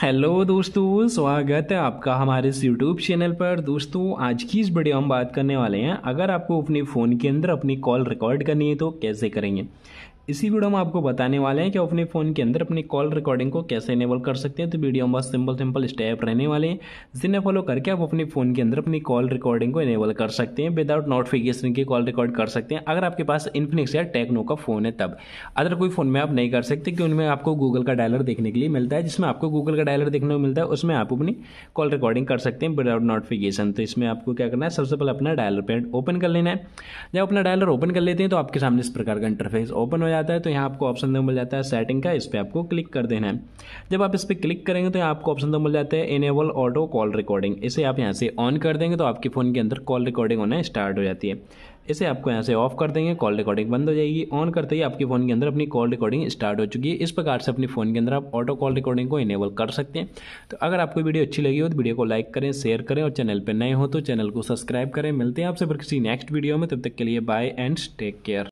hello दोस्तों स्वागत है आपका हमारे इस यूट्यूब चैनल पर दोस्तों आज की इस वीडियो हम बात करने वाले हैं अगर आपको अपने फ़ोन के अंदर अपनी कॉल रिकॉर्ड करनी है तो कैसे करेंगे इसी वीडियो में आपको बताने वाले हैं कि अपने फ़ोन के अंदर अपनी कॉल रिकॉर्डिंग को कैसे इनेबल कर सकते हैं तो वीडियो में बहुत सिंपल सिंपल स्टेप रहने वाले हैं जिन्हें फॉलो करके आप अपने फ़ोन के अंदर अपनी कॉल रिकॉर्डिंग को इनेबल कर सकते हैं विदाउट नोटिफिकेशन की कॉल रिकॉर्ड कर सकते हैं अगर आपके पास इन्फिनिक्स या टेक्नो का फ़ोन है तब अदर कोई फ़ोन में आप नहीं कर सकते कि उनमें आपको गूगल का डायलर देखने के लिए मिलता है जिसमें आपको गूगल का डायलर देखने को मिलता है उसमें आप अपनी कॉल रिकॉर्डिंग कर सकते हैं विदाउट नोटिफिकेशन तो इसमें आपको क्या करना है सबसे पहले अपना डायलर पेड ओपन कर लेना है जब अपना डायलर ओपन कर लेते हैं तो आपके सामने इस प्रकार का इंटरफेस ओपन हो जाता है तो यहाँ आपको ऑप्शन मिल जाता है सेटिंग का इस पर आपको क्लिक कर देना है जब आप इस पर क्लिक करेंगे तो यहाँ आपको ऑप्शन मिल जाता है इनेबल ऑटो कॉल रिकॉर्डिंग इसे आप यहाँ से ऑन कर देंगे तो आपके फ़ोन के अंदर कॉल रिकॉर्डिंग होना स्टार्ट हो जाती है इसे आपको यहाँ से ऑफ कर देंगे कॉल रिकॉर्डिंग बंद हो जाएगी ऑन करते ही आपके फ़ोन के अंदर अपनी कॉल रिकॉर्डिंग स्टार्ट हो चुकी है इस प्रकार से अपने फ़ोन के अंदर आप ऑटो कॉल रिकॉर्डिंग को इनेबल कर सकते हैं तो अगर आपको वीडियो अच्छी लगी हो तो वीडियो को लाइक करें शेयर करें और चैनल पर नए हो तो चैनल को सब्सक्राइब करें मिलते हैं आपसे फिर किसी नेक्स्ट वीडियो में तब तक के लिए बाय एंड टेक केयर